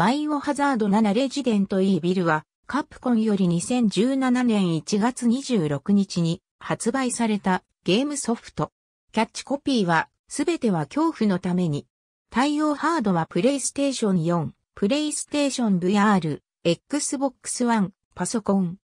バイオハザード7レジデントイービルは、カプコンより2017年1月26日に発売されたゲームソフト。キャッチコピーは、すべては恐怖のために。対応ハードはプレイステーション4、プレイステーション VR、Xbox One、パソコン。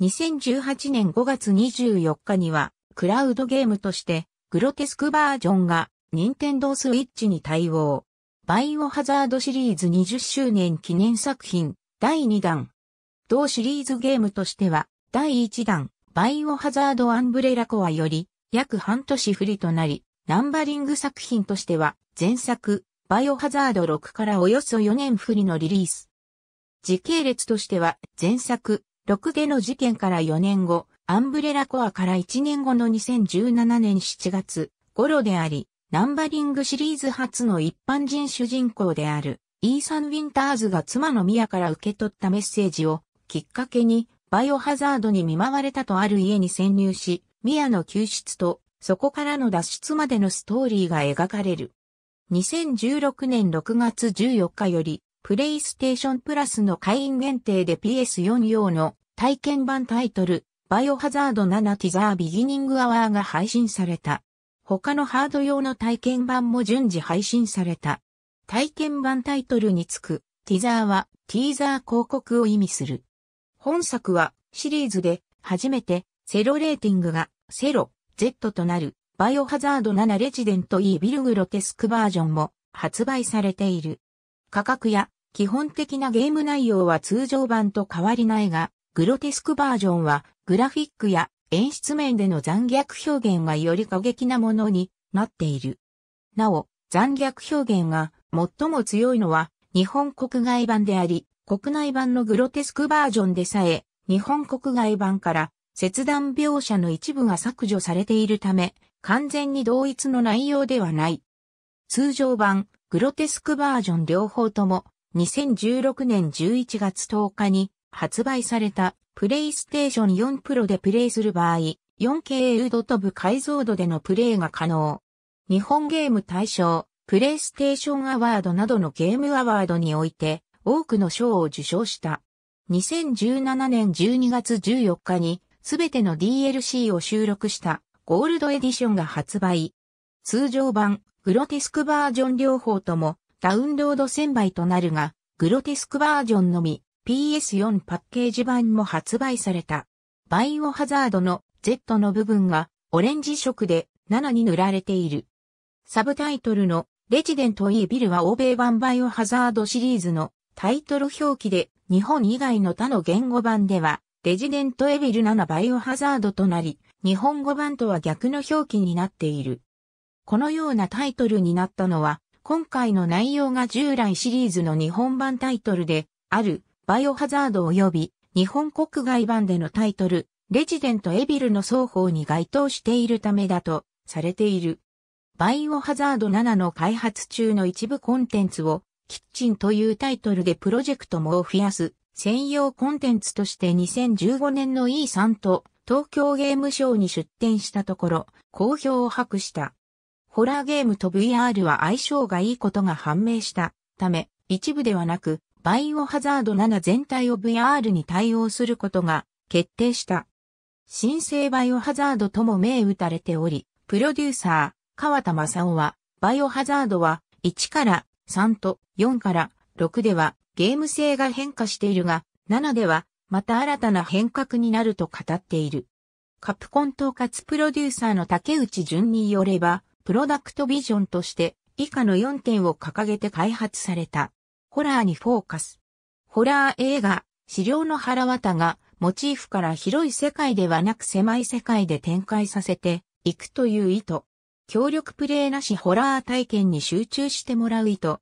2018年5月24日には、クラウドゲームとして、グロテスクバージョンが、任天堂ンドースイッチに対応。バイオハザードシリーズ20周年記念作品第2弾。同シリーズゲームとしては第1弾バイオハザードアンブレラコアより約半年不利となり、ナンバリング作品としては前作バイオハザード6からおよそ4年不利のリリース。時系列としては前作6での事件から4年後、アンブレラコアから1年後の2017年7月頃であり、ナンバリングシリーズ初の一般人主人公である、イーサン・ウィンターズが妻のミアから受け取ったメッセージをきっかけにバイオハザードに見舞われたとある家に潜入し、ミアの救出とそこからの脱出までのストーリーが描かれる。2016年6月14日より、プレイステーションプラスの会員限定で PS4 用の体験版タイトル、バイオハザード7ティザービギニングアワーが配信された。他のハード用の体験版も順次配信された。体験版タイトルにつく、ティザーは、ティーザー広告を意味する。本作は、シリーズで、初めて、セロレーティングが、セロ、Z となる、バイオハザード7レジデント E ビルグロテスクバージョンも、発売されている。価格や、基本的なゲーム内容は通常版と変わりないが、グロテスクバージョンは、グラフィックや演出面での残虐表現はより過激なものになっている。なお、残虐表現が最も強いのは日本国外版であり、国内版のグロテスクバージョンでさえ、日本国外版から切断描写の一部が削除されているため、完全に同一の内容ではない。通常版、グロテスクバージョン両方とも、2016年11月10日に発売されたプレイステーション4プロでプレイする場合、4K ド飛ぶ解像度でのプレイが可能。日本ゲーム大賞、プレイステーションアワードなどのゲームアワードにおいて、多くの賞を受賞した。2017年12月14日に、すべての DLC を収録したゴールドエディションが発売。通常版、グロテスクバージョン両方ともダウンロード1000倍となるが、グロテスクバージョンのみ PS4 パッケージ版も発売された。バイオハザードの Z の部分がオレンジ色で7に塗られている。サブタイトルのレジデント・イー・ビルは欧米版バイオハザードシリーズのタイトル表記で日本以外の他の言語版ではレジデント・エビル7バイオハザードとなり日本語版とは逆の表記になっている。このようなタイトルになったのは今回の内容が従来シリーズの日本版タイトルであるバイオハザード及び日本国外版でのタイトル、レジデントエビルの双方に該当しているためだとされている。バイオハザード7の開発中の一部コンテンツをキッチンというタイトルでプロジェクトもを増やす専用コンテンツとして2015年の E3 と東京ゲームショーに出展したところ好評を博した。ホラーゲームと VR は相性がいいことが判明したため一部ではなくバイオハザード7全体を VR に対応することが決定した。新生バイオハザードとも銘打たれており、プロデューサー、川田正夫は、バイオハザードは1から3と4から6ではゲーム性が変化しているが、7ではまた新たな変革になると語っている。カプコン統括プロデューサーの竹内淳によれば、プロダクトビジョンとして以下の4点を掲げて開発された。ホラーにフォーカス。ホラー映画、資料の腹渡が、モチーフから広い世界ではなく狭い世界で展開させていくという意図。協力プレイなしホラー体験に集中してもらう意図。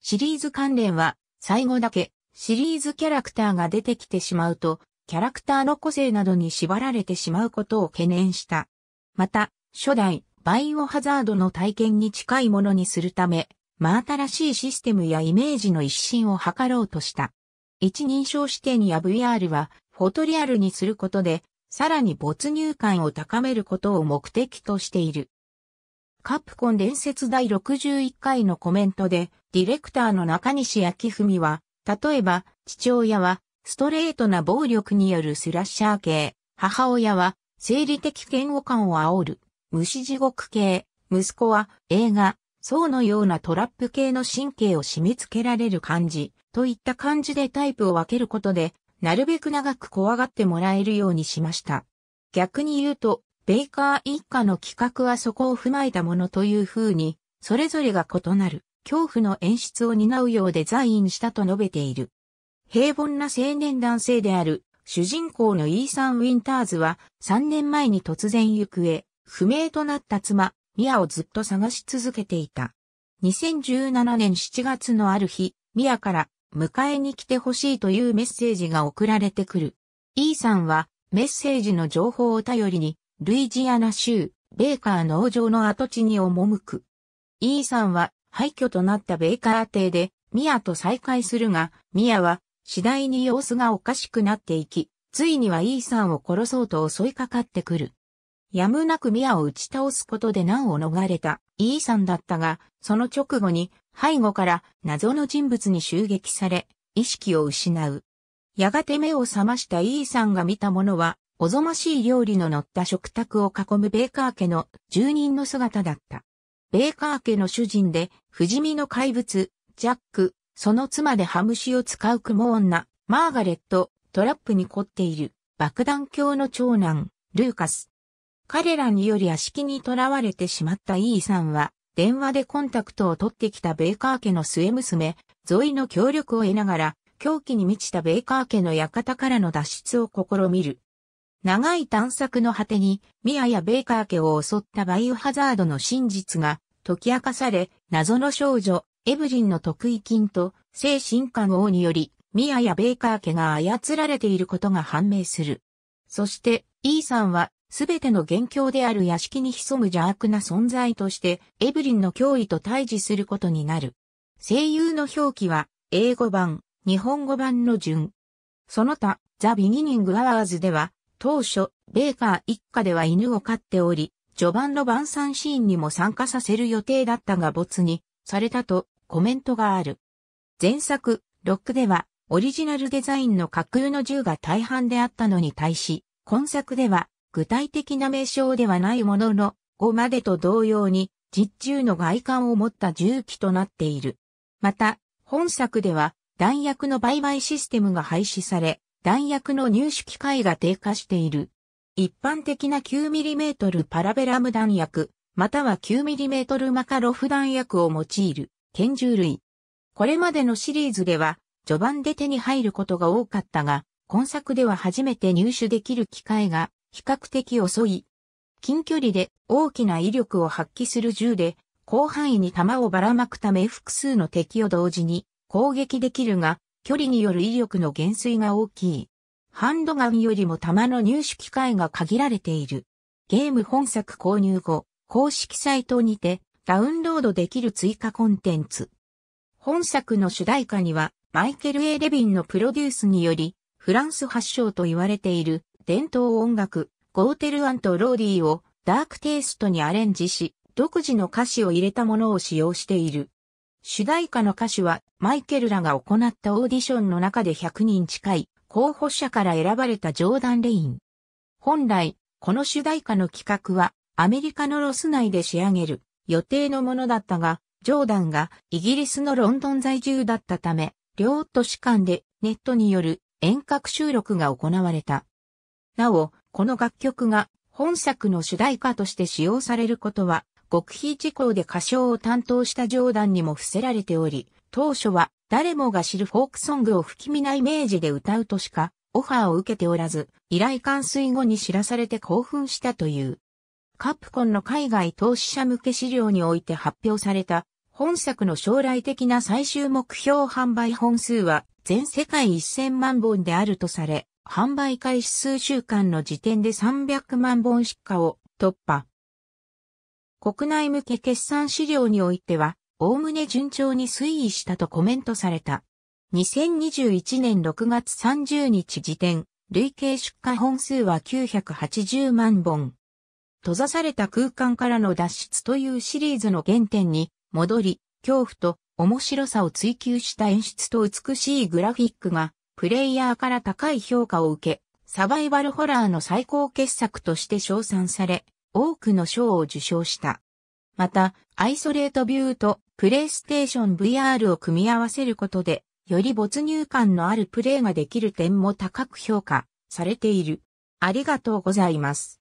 シリーズ関連は、最後だけ、シリーズキャラクターが出てきてしまうと、キャラクターの個性などに縛られてしまうことを懸念した。また、初代、バイオハザードの体験に近いものにするため、真新しいシステムやイメージの一新を図ろうとした。一人称視点や VR はフォトリアルにすることで、さらに没入感を高めることを目的としている。カプコン伝説第61回のコメントで、ディレクターの中西明文は、例えば、父親は、ストレートな暴力によるスラッシャー系、母親は、生理的嫌悪感を煽る、虫地獄系、息子は、映画、層のようなトラップ系の神経を締め付けられる感じ、といった感じでタイプを分けることで、なるべく長く怖がってもらえるようにしました。逆に言うと、ベイカー一家の企画はそこを踏まえたものというふうに、それぞれが異なる、恐怖の演出を担うようでザインしたと述べている。平凡な青年男性である、主人公のイーサン・ウィンターズは3年前に突然行方、不明となった妻、ミアをずっと探し続けていた。2017年7月のある日、ミアから迎えに来てほしいというメッセージが送られてくる。E さんはメッセージの情報を頼りに、ルイジアナ州、ベーカー農場の跡地に赴く。E さんは廃墟となったベーカー邸で、ミアと再会するが、ミアは次第に様子がおかしくなっていき、ついには E さんを殺そうと襲いかかってくる。やむなく宮を打ち倒すことで難を逃れた、イーサンだったが、その直後に背後から謎の人物に襲撃され、意識を失う。やがて目を覚ましたイーサンが見たものは、おぞましい料理の乗った食卓を囲むベーカー家の住人の姿だった。ベーカー家の主人で、不死身の怪物、ジャック、その妻でハムシを使うクモ女、マーガレット、トラップに凝っている、爆弾教の長男、ルーカス。彼らにより屋敷に囚われてしまったイーさんは、電話でコンタクトを取ってきたベイカー家の末娘、ゾイの協力を得ながら、狂気に満ちたベイカー家の館からの脱出を試みる。長い探索の果てに、ミアやベイカー家を襲ったバイオハザードの真実が解き明かされ、謎の少女、エブリンの得意金と精神感王により、ミアやベイカー家が操られていることが判明する。そして、イーさんはすべての元凶である屋敷に潜む邪悪な存在として、エブリンの脅威と対峙することになる。声優の表記は、英語版、日本語版の順。その他、ザ・ビギニング・アワーズでは、当初、ベーカー一家では犬を飼っており、序盤の晩餐シーンにも参加させる予定だったが没に、されたと、コメントがある。前作、ロックでは、オリジナルデザインの架空の銃が大半であったのに対し、今作では、具体的な名称ではないものの、5までと同様に、実中の外観を持った重機となっている。また、本作では、弾薬の売買システムが廃止され、弾薬の入手機会が低下している。一般的な 9mm パラベラム弾薬、または 9mm マカロフ弾薬を用いる拳銃類。これまでのシリーズでは、序盤で手に入ることが多かったが、今作では初めて入手できる機会が比較的遅い。近距離で大きな威力を発揮する銃で、広範囲に弾をばらまくため複数の敵を同時に攻撃できるが、距離による威力の減衰が大きい。ハンドガンよりも弾の入手機会が限られている。ゲーム本作購入後、公式サイトにてダウンロードできる追加コンテンツ。本作の主題歌には、マイケル・エレビンのプロデュースにより、フランス発祥と言われている伝統音楽、ゴーテルアンローディーをダークテイストにアレンジし、独自の歌詞を入れたものを使用している。主題歌の歌詞は、マイケルらが行ったオーディションの中で100人近い候補者から選ばれたジョーダン・レイン。本来、この主題歌の企画は、アメリカのロス内で仕上げる予定のものだったが、ジョーダンがイギリスのロンドン在住だったため、両都市間でネットによる遠隔収録が行われた。なお、この楽曲が本作の主題歌として使用されることは、極秘事項で歌唱を担当したジョーダンにも伏せられており、当初は誰もが知るフォークソングを不気味なイメージで歌うとしかオファーを受けておらず、依頼完遂後に知らされて興奮したという。カプコンの海外投資者向け資料において発表された本作の将来的な最終目標販売本数は全世界1000万本であるとされ、販売開始数週間の時点で300万本出荷を突破。国内向け決算資料においては、おおむね順調に推移したとコメントされた。2021年6月30日時点、累計出荷本数は980万本。閉ざされた空間からの脱出というシリーズの原点に戻り、恐怖と面白さを追求した演出と美しいグラフィックがプレイヤーから高い評価を受け、サバイバルホラーの最高傑作として賞賛され、多くの賞を受賞した。また、アイソレートビューとプレイステーション VR を組み合わせることで、より没入感のあるプレイができる点も高く評価されている。ありがとうございます。